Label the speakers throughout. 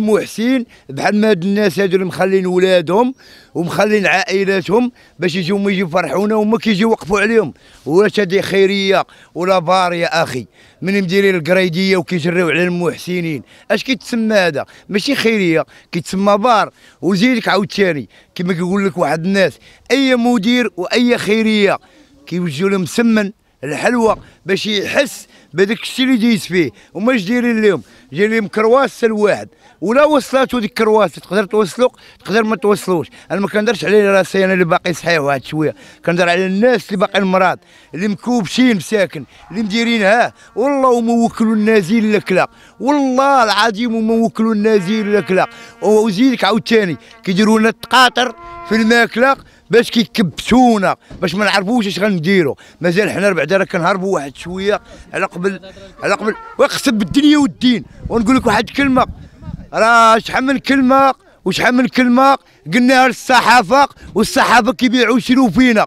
Speaker 1: محسن بحال ما هاد الناس هادو اللي مخلين ولادهم ومخلين عائلاتهم باش يجيو هما يجيو يفرحونا وما كيجيو يوقفوا عليهم واش هادي خيريه ولا بار يا اخي من مديرين القريديه وكيجريو على المحسنين اش كيتسمى هذا ماشي خيريه كيتسمى بار وزيدك عاوتاني كما كيقول لك واحد الناس اي مدير واي خيريه كيوجهوا لهم سمن الحلوى باش يحس بداك الشيء اللي دايز فيه وماش دايرين لهم جاني مكرواس واحد ولا وصلاتو ديك الكرواس تقدر توصلو تقدر ما توصلوش انا ما كندرش على راسي انا اللي باقي صحيح واحد شويه كندر على الناس اللي باقي مراض اللي مكوبشين مساكن اللي مديرين ها والله وما وكلوا النازل لك والله العظيم وما وكلوا النازل لك وزيدك عاوتاني كيديروا لنا التقاطر في الماكله باش كيكبسونا باش ما نعرفوش اش غنديروا مازال حنا بعدا راه كنهربوا واحد شويه على قبل على قبل ويقسم بالدنيا والدين ونقول لك واحد الكلمه راه شحال من كلمه وشحال من كلمه قلناها للصحافه والصحافه كيبيعوا يشريو فينا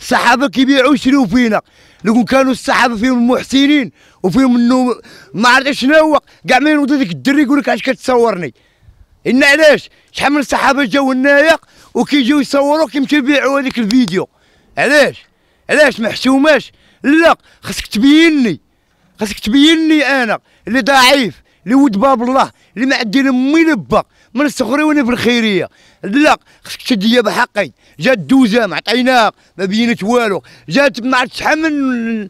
Speaker 1: الصحافه كيبيعوا يشريو فينا لو كانوا الصحافه فيهم المحسنين وفيهم انه ما عرفت شنو هو كاع ما ينوض ديك الدري يقول لك علاش كتصورني ان علاش شحال من الصحافه جاو هنايا وكيجيو يصوروك يمشيو يبيعوا هذيك الفيديو علاش علاش ما حشوماش لا خاصك تبيني خاصك لي انا اللي ضعيف اللي ود باب الله اللي ما عندي لا مي لا با من صغري وانا في الخيريه لا خصك تديا بحقي جات دوزه ما عطيناها ما بينت والو جات ما عرفت شحال من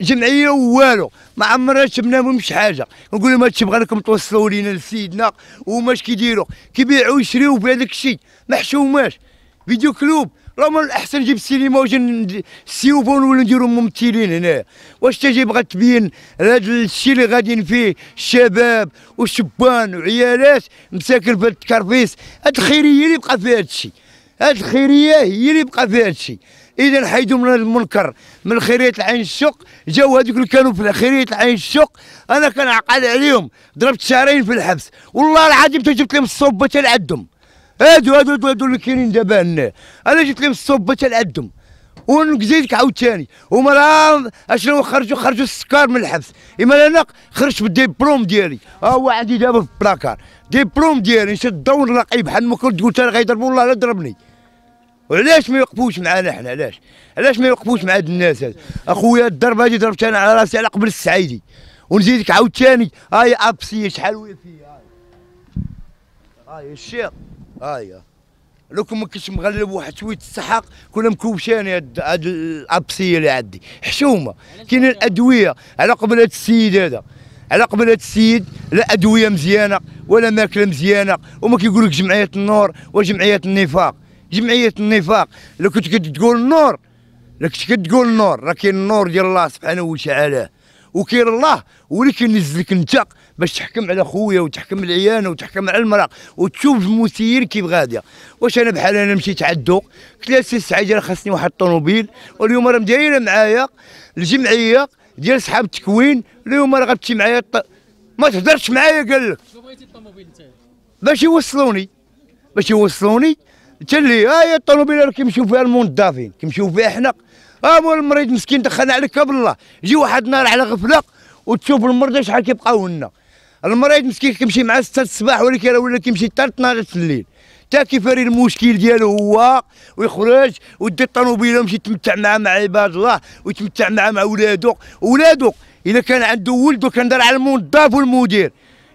Speaker 1: جمعيه والو ما عمرنا شفنا منهم شي حاجه نقول لهم هادشي بغاكم توصلوا لينا لسيدنا وهما اش كيديروا كيبيعوا ويشريوا بهذاك الشيء ما حشوماش فيديو كلوب راه من الاحسن نجيب السينما وجي السيوفون ولا نديرو ممثلين هنا واش تجي بغا تبين هذا الشيء اللي غاديين فيه الشباب والشبان وعيالات مساكن في التكرفيس هاد الخيريه اللي بقى في هاد الشيء هاد الخيريه هي اللي بقى في هاد الشيء اذا حيدوا من المنكر من خيريه العين الشق جاوا هذوك اللي كانوا في خيريه العين الشق انا كنعقل عليهم ضربت شهرين في الحبس والله العظيم جبت لهم الصوبه تاع العدم هادو هادو هادو اللي كاينين دابا هنا انا جبت لهم الصوبه تاع العدم ونزيدك عاوتاني هما راه اشنو خرجوا خرجوا السكار من الحبس اما انا خرجت بالديبلوم ديالي ها هو عندي دابا في البلاكار ديبلوم ديالي نشد الضو نلاقي بحال ما كنت قلت انا غيضربوا الله لا ضربني وعلاش ما يوقفوش معنا حنا علاش علاش ما يوقفوش مع هاد الناس اخويا الضربه هادي ضربت انا على راسي على قبل السعيدي ونزيدك عاوتاني هاي ابسيه شحال وهي فيا هاي الشيخ هاي لو كان ما كنتش مغلب واحد شويه السحاق كنا مكوشاني هاد هاد الابسيه اللي عندي حشومه كاين الادويه على قبل هاد السيد هذا على قبل هاد السيد لا ادويه مزيانه ولا ماكله مزيانه وما كيقول لك جمعيه النور وجمعيه النفاق جمعيه النفاق لو كنت كتقول النور لو كنت كتقول النور راه كاين النور ديال الله سبحانه وتعالى وكاين الله ولكن نزلك انت باش تحكم على خويا وتحكم العيانه وتحكم على المراه وتشوف المسير كيف غاديه واش انا بحال انا مشيت عندو قلت لها سي سعيد راه خاصني واحد الطوموبيل واليوم راه مدايره معايا الجمعيه ديال صحاب التكوين اليوم راه غتمشي معايا الط... ما تهضرش معايا قال لك شنو بغيتي نتايا باش يوصلوني باش يوصلوني تلي هاي آه، الطوموبيله راه كيمشيو فيها الموظفين كيمشيو فيها حنا ابو المريض مسكين دخلنا عليك بالله الله يجي واحد النهار على غفله وتشوف المرضى شحال كيبقاو لنا المريض مسكين كيمشي مع 6 الصباح ولكن ولا كيمشي حتى 12 الليل حتى كيفاري المشكل ديالو هو ويخرج ويدي الطوموبيله ويمشي يتمتع معاه مع عباد الله ويتمتع معاه مع ولادو ولادو إذا كان عنده ولد وكان دار على الموظف والمدير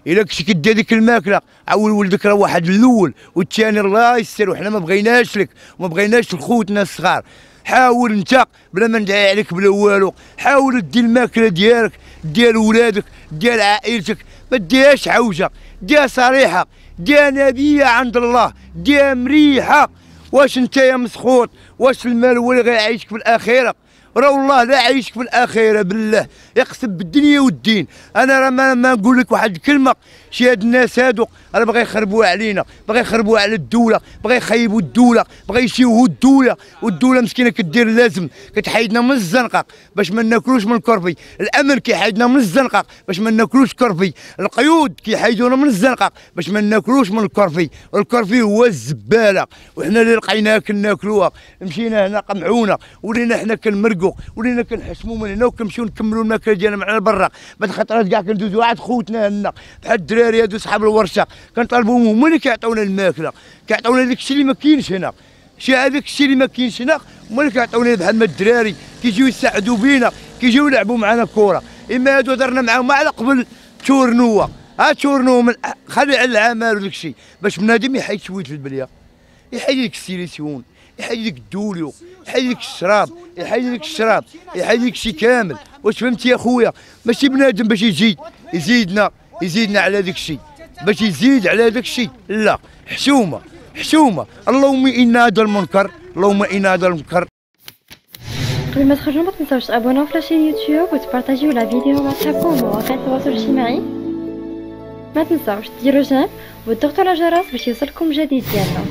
Speaker 1: الا كنتي كدي هذيك الماكله عول ولدك راه واحد الاول والثاني الله يستر وحنا ما بغيناش لك وما بغيناش لخوتنا الصغار حاول انت بلا ما ندعي عليك بلا والو حاول دي الماكله ديالك ديال ولادك ديال عائلتك ما ديهاش عوجه ديها صريحه ديها نبيه عند الله ديها مريحه واش انت يا مسخوط واش المال هو اللي غيعيشك في الاخره راه والله لا عايشك في الاخره بالله يقسم بالدنيا والدين انا راه ما, ما نقول لك واحد الكلمه شي هاد الناس هادو راه بغا يخربوها علينا بغا يخربوها على الدوله بغا يخيبوا الدوله بغا يشيوهوا الدوله والدوله مسكينه كدير لازم كتحيدنا من الزنقه باش ما ناكلوش من الكرفي الامن كيحيدنا من الزنقه باش ما ناكلوش كرفي القيود كيحيدونا من الزنقه باش ما ناكلوش من الكرفي الكرفي هو الزباله وحنا اللي لقيناها كناكلوها مشينا هنا قمعونا ولينا حنا كنمرقوا الكركو ولينا كنحشموا من هنا وكنمشيو نكملوا الماكله ديالنا مع برا بعد خطرات كاع كندوزوا عاد خوتنا هنا بحال الدراري هادو صحاب الورشه كنطالبوا هما اللي كيعطيونا الماكله كيعطيونا داك الشيء اللي ما كاينش هنا شي هذاك الشيء اللي ما كاينش هنا هما اللي كيعطيونا بحال ما الدراري كيجيو يساعدوا بينا كيجيو يلعبوا معنا كوره اما هادو درنا معاهم على قبل تورنوه ها تورنوه من خلي العمل وداك الشيء باش بنادم يحيد شويه البليه يحيد لك السيليسيون يحيد لك الدوليو يحيد لك الشراب يحيد الشراب الشراط لك شي كامل واش فهمتي يا خويا ماشي بنادم باش يجي يزيدنا يزيدنا على ذاك الشيء باش يزيد على ذاك الشيء لا حشومه حشومه اللهم ان هذا المنكر اللهم ان هذا المنكر قبل ما تخرجوا ما تنساوش تابوناو في لاشين يوتيوب وتبارطاجيو لا فيديو مع صحابكم ومواقع التواصل الاجتماعي ما تنساوش ديروا جيم وتضغطوا على الجرس باش يوصلكم جديد ديالنا